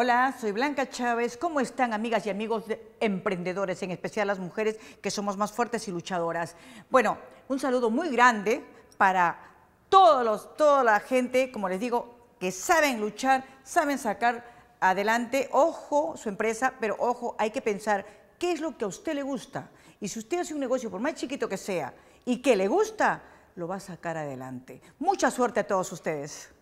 Hola, soy Blanca Chávez. ¿Cómo están amigas y amigos emprendedores, en especial las mujeres que somos más fuertes y luchadoras? Bueno, un saludo muy grande para todos los, toda la gente, como les digo, que saben luchar, saben sacar adelante, ojo, su empresa, pero ojo, hay que pensar qué es lo que a usted le gusta. Y si usted hace un negocio, por más chiquito que sea, y que le gusta, lo va a sacar adelante. Mucha suerte a todos ustedes.